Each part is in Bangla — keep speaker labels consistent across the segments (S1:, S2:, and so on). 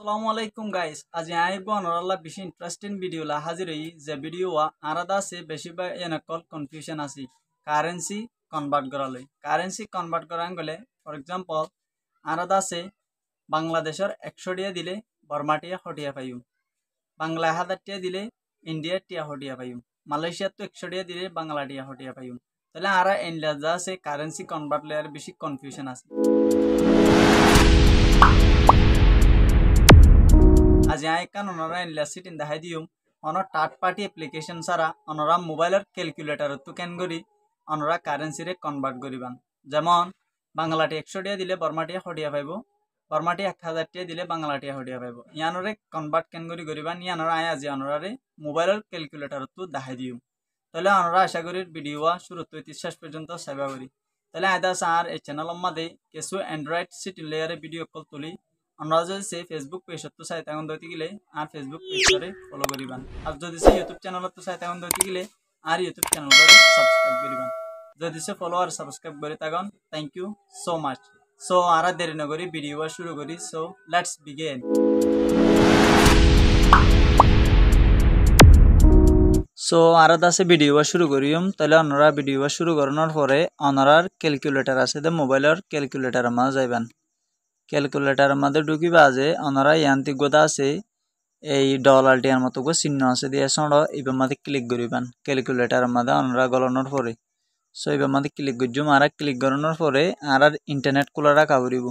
S1: আসসালামু আলাইকুম গাইস আজি আইবো আল্লাহ বেশি ইন্টারেস্টিং ভিডিও লা হাজির হই যে ভিডিও আরাদা সে বেশিরভাগ এনেকল কনফিউশন আছে কারেন্সি কনভার্ট করালে কারেন্সি কনভার্ট করা গেলে ফর এক্সাম্পল আরাদা সে বাংলাদেশের একশো টিয়া দিলে বর্মাটিয়া হটিয়া পাইম বাংলা হাজার টিয়া দিলে ইন্ডিয়ার টিয়া হটিয়া পাইম মালয়েশিয়ার তো একশো টিয়া দিলে বাংলা টিয়া হটিয়া পাইম তাহলে আরা এনলা যা আছে কারেন্সি কনভার্ট লেয়ার বেশি কনফিউশন আছে কাজে আইকান ওনারা ইনলাসিট ইন দেখাই দিও অনর থার্ড পার্টি অ্যাপ্লিকেশন ছাড়া অনরা মোবাইলের ক্যালকুলেটার তো কেন করি অনরা কারেন্সি রেট কনভার্ট করিবান যেমন বাংলাটি একশো টিয়া দিলে বর্মাটিয়া হটিয়া পাইব বর্মাটি এক হাজার টিয়া দিলে বাংলাটিয়া হটিয়া পাইব ইয়ানরে কনভার্ট কেন করি করিবান ইয়ানরা আয় আজি অনরারে মোবাইলের ক্যালকুলেটার তো দেখাই দিও তাহলে অনরা আশা করি ভিডিও শুরু তৈরি শেষ পর্যন্ত সেবা করি তাহলে আয়দা স্যার এই চ্যানেল মাদে কিছু অ্যান্ড্রয়েড সিটি লেয়ারে ভিডিও কল তুলি আপনারা যদি সেই ফেসবুক পেজত তো চাই তেমন দইতে গেলে আর ফেসবুক পেজরে ফলো করিবান আর যদি সে ইউটিউব চ্যানেলত তো চাই তেমন দইতে গেলে আর ইউটিউব চ্যানেল সাবস্ক্রাইব করিবান যদি সে আর সাবস্ক্রাইব করে থাকুন thank you so much so আর দেরি না করি ভিডিও শুরু করি সো লেটস বিগেন সো আর আছে ভিডিও বা শুরু করিম তাহলে অন্যরা ভিডিও বা শুরু করানোর পরে অনারার ক্যালকুলেটার আছে মোবাইলের ক্যালকুলেটার মাঝে যাইবেন ক্যালকুলেটারের মধ্যে ঢুকিবা যে ওনারা ইয়ান্তি গোদা আছে এই ডলারটির মতো চিহ্ন আছে দিয়ে সড় এবার মধ্যে ক্লিক করিবান ক্যালকুলেটারের মধ্যে ওনারা গলানোর পরে সো এবার মধ্যে ক্লিক করজুম আর ক্লিক করানোর পরে আর আর ইন্টারনেট কুলার রাখা করিব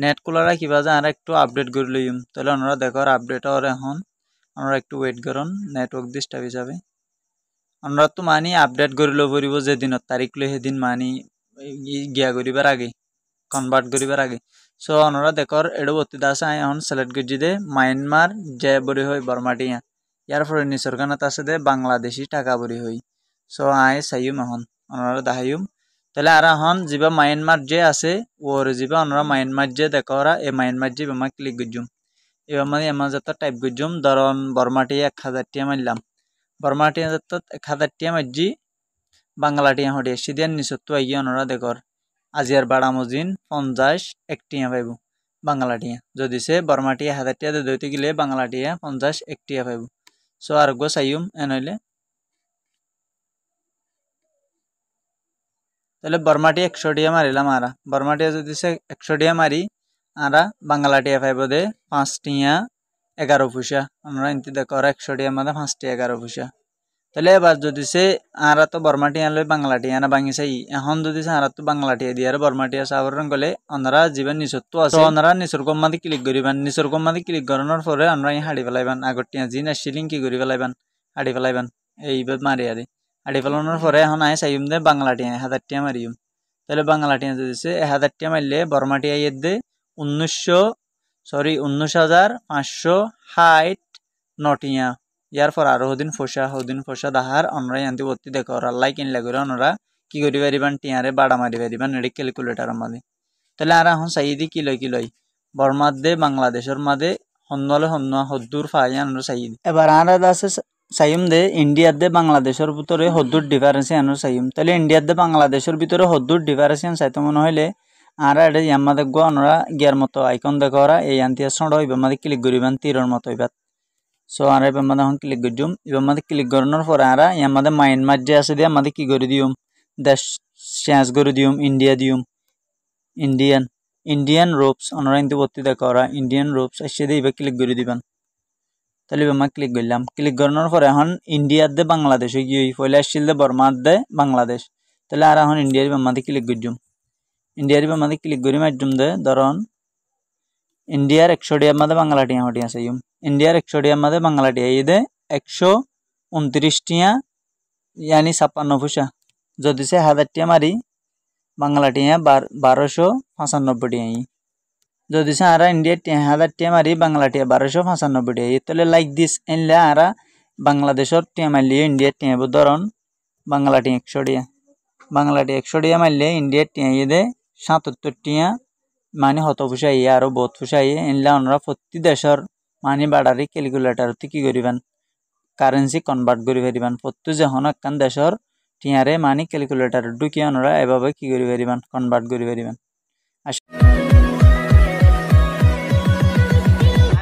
S1: নেট কুলার রাখিবা যে আর একটু আপডেট করে লইম তাহলে ওনারা দেখো আর আপডেট আর এখন আমরা একটু ওয়েট করুন নেটওয়ার্ক ডিস্টার্ব হিসাবে আমরা তো মানি আপডেট লো পড়ব যে দিনের তারিখ লো সেদিন মানি গিয়া করিবার আগে কনভার্ট করিবার আগে সো অনুরা দেখর এড়বর্তী দাস এখন সিলেক্ট গুজি দে মায়ানমার জয়বরি হই বর্মাটিয়া ইয়ার ফলে নিসর্গনাত আছে দে বাংলাদেশি টাকাবরি হই সো আয় সাইম এখন অনুরা দাহাইম তাহলে আর এখন যা মায়ানমার যে আছে ওর যা অনুরা মায়ানমার যে দেখরা এ মায়ানমার যে আমার ক্লিক গুজুম এবার মানে এমন যত টাইপ গুজুম ধরন বর্মাটিয়া এক হাজারটিয়া মারলাম বর্মাটিয়া যত এক হাজারটিয়া মার্জি বাংলাটিয়া হটিয়া সিদিয়ান নিসত্ব আইয়া অনুরা দেখর আজিয়ার বাড়ামজিন পঞ্চাশ একটিয়া পাইব বাংলাটিয়া যদি সে বর্মাটিয়া হাজারটিয়া দইতে গেলে বাংলাটিয়া পঞ্চাশ একটিয়া পাইব সো আর গো চাইম এনইলে তাহলে বর্মাটি একশোটিয়া মারিলাম আরা বর্মাটিয়া যদি সে একশোটিয়া মারি আরা বাংলাটিয়া পাইব দে পাঁচটিয়া এগারো পয়সা আমরা ইন্তিদা করা একশোটিয়া মানে পাঁচটি এগারো পয়সা তাহলে এবার যদি সে আঁরা তো বর্মাটিয়া লই বাংলাটিয়া না বাঙি চাই এখন যদি সে আঁরা তো বাংলাটিয়া দিয়ে আর বর্মাটিয়া সাবরণ গলে অনারা জীবন নিচত্ব আছে অনারা নিচর কম্মাদি ক্লিক করিবান নিচর কম্মাদি ক্লিক করানোর পরে আমরা হাড়ি ফেলাইবান আগটিয়া না আসছিলিং কি করি ফেলাইবান হাঁড়ি ফেলাইবান এইবার মারি আদি হাঁড়ি ফেলানোর পরে এখন আয় চাইম দে বাংলাটিয়া হাজারটিয়া মারিম তাহলে বাংলাটিয়া যদি সে হাজারটিয়া মারলে বর্মাটিয়া ইয়ে দে উনিশশো সরি উনিশ হাজার পাঁচশো হাইট নটিয়া ইয়ার পর আরো হদিন ফসা হদিন ফসা দাহার অনরা ইয়ান্তি বত্তি দেখো আর আল্লাহ কিনলা করে অনরা কি করি পারিবান টিয়ারে বাড়া মারি পারিবান এটা ক্যালকুলেটার মাদে তাহলে আর এখন চাইদি কি লই কি লই বর্মার দে বাংলাদেশের মাদে হন্নলে হন্ন হদ্দুর ফাইয়া আনর চাইদি এবার আর আছে চাইম দে ইন্ডিয়ার দে বাংলাদেশের ভিতরে হদ্দুর ডিফারেন্স আনর চাইম তাহলে ইন্ডিয়ার দে বাংলাদেশের ভিতরে হদ্দুর ডিফারেন্স আন মনে হইলে আর এটা ইয়াম্মা দেখবো অনরা গিয়ার মতো আইকন দেখো ওরা এই আন্তিয়া সড় হইবে মাদে ক্লিক করিবান তীরের মতো হইবা সো আমরা এবার মাদে এখন ক্লিক করছুম এবার মাদে ক্লিক করানোর পরে আমরা এর মাদে মাইন যে আছে দিয়ে আমাদের কী করে দিউম দেশ চেঞ্জ করে দিউম ইন্ডিয়া দিউম ইন্ডিয়ান ইন্ডিয়ান রোপস ওনারা কিন্তু ভর্তি দেখা ওরা ইন্ডিয়ান রোপস এসে দিয়ে এবার ক্লিক করে দিবেন তাহলে এবার ক্লিক করলাম ক্লিক করানোর পরে এখন ইন্ডিয়ার দে বাংলাদেশে ওই গিয়ে পয়লা আসছিল দে বর্মার দে বাংলাদেশ তাহলে আর এখন ইন্ডিয়ার বামাতে ক্লিক করছুম ইন্ডিয়ার বামাতে ক্লিক করি মাধ্যম দে ধরন ইন্ডিয়ার একশো বাংলা টিয়া രക്ഷോടിയാമത് ബംഗ്ലാടിയ ইন্ডিয়ার ചെയ്യും ഇന്ത്യ രക്ഷോടിയാമത് ബംഗ്ലാടിയ ഇത് একশো উনত্রিশ টিয়া ইয়ানি ছাপ্পান্ন পয়সা যদি সে হাজার টিয়া মারি বাংলা টিয়া বারোশো পঁচানব্বই টিয়া যদি সে আর ইন্ডিয়া টিয়া হাজার টিয়া মারি বাংলা টিয়া বারোশো পঁচানব্বই টিয়া তাহলে লাইক দিস এনলে আরা বাংলাদেশের টিয়া মারলি ইন্ডিয়ার টিয়া ধরন বাংলা টিয়া একশো টিয়া বাংলা টিয়া একশো টিয়া মারলে ইন্ডিয়ার টিয়া দে সাতাত্তর টিয়া মানে হতফুসাই আরও বোধ ফুসাই এনলে অনরা প্রতি দেশের মানি বাড়ারি ক্যালকুলেটার কি করিবেন কারেন্সি কনভার্ট করি পারিবেন প্রত্যু যখন একখান দেশের টিয়ারে মানি ক্যালকুলেটার ঢুকি অনরা এভাবে কি করি পারিবেন কনভার্ট করি পারিবেন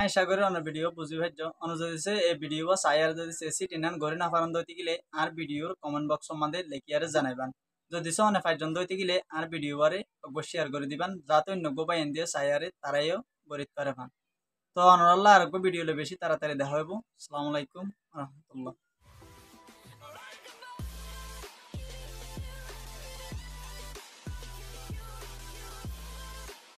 S1: আশা করি অন্য ভিডিও বুঝি ভাজ্য অন্য যদি এই ভিডিও চাই আর যদি সে টেনান নেন না পারেন গেলে আর ভিডিওর কমেন্ট বক্স সম্বন্ধে লেখিয়ারে জানাইবেন যদি সহনে পাঁচজন দইতে গেলে আর ভিডিও বারে শেয়ার করে দিবান যাতে অন্য গোবাইন দিয়ে সাইয়ারে তারাইও গরিত করে পান তো আনোয়াল্লাহ আর ভিডিও বেশি তাড়াতাড়ি দেখা হইব আসসালামু আলাইকুম রহমতুল্লাহ